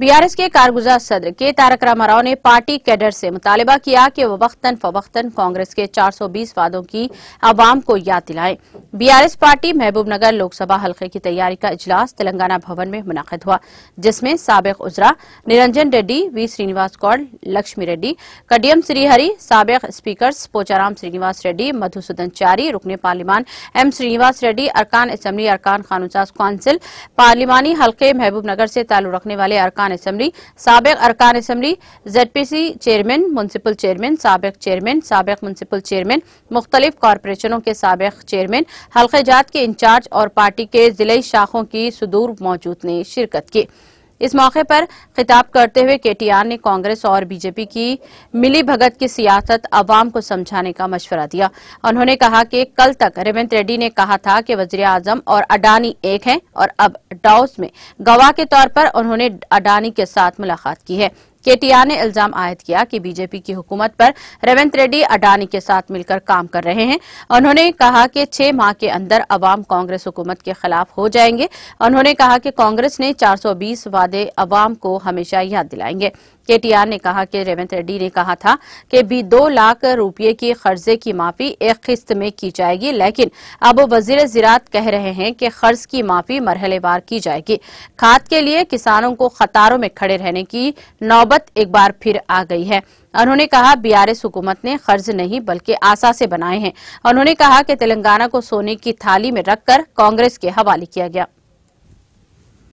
BRS के कारगुजार सदर के तारक रामाराव ने पार्टी कैडर से मुतालबा किया कि वह वक्तन फवक्तन कांग्रेस के 420 वादों की आवाम को याद दिलाए बीआरएस पार्टी महबूबनगर लोकसभा हलके की तैयारी का इजलास तेलंगाना भवन में मुनद हुआ जिसमें सबक उजरा निरंजन रेड्डी वी श्रीनिवास गौड़ लक्ष्मी रेड्डी कडियम श्रीहरी सबक स्पीकर पोचाराम श्रीनिवास रेड्डी मधुसूदन चारी रुकन पार्लिमान एम श्रीनिवास रेड्डी अरकान असम्बली अरकान कानूनसाज कौंसिल पार्लिमानी हल्के महबूबनगर से ताल्लु रखने वाले अरकान अरकान असम्बली सबक अरकान assembly ZPC chairman municipal chairman सबक चेयरमैन सबक म्यूनसिपल चेयरमैन मुख्तलिफ कॉरपोरेशनों के सबक चेयरमैन हल्के जात के इंचार्ज और पार्टी के जिले शाखों की सुदूर मौजूद ने शिरकत की इस मौके पर खिताब करते हुए केटीआर ने कांग्रेस और बीजेपी की मिली भगत की सियासत अवाम को समझाने का मशवरा दिया उन्होंने कहा कि कल तक रेवंत रेड्डी ने कहा था कि वजीर आजम और अडानी एक हैं और अब डाउस में गवाह के तौर पर उन्होंने अडानी के साथ मुलाकात की है केटीआर ने इल्जाम आयद किया कि बीजेपी की हुकूमत पर रेवंत रेड्डी अडानी के साथ मिलकर काम कर रहे हैं उन्होंने कहा कि छह माह के अंदर अवाम कांग्रेस हुकूमत के खिलाफ हो जाएंगे उन्होंने कहा कि कांग्रेस ने 420 वादे अवाम को हमेशा याद दिलाएंगे केटीआर ने कहा कि रेवंत रेड्डी ने कहा था कि भी दो लाख रूपये की कर्जे की माफी एक किस्त में की जाएगी लेकिन अब वजीर जिरात कह रहे हैं कि कर्ज की माफी मरहलेवार की जाएगी खाद के लिए किसानों को खतारों में खड़े रहने की नौबत नौबत एक बार फिर आ गई है उन्होंने कहा बीआरएस हुकूमत ने कर्ज नहीं बल्कि आशा से बनाए हैं उन्होंने कहा कि तेलंगाना को सोने की थाली में रखकर कांग्रेस के हवाले किया गया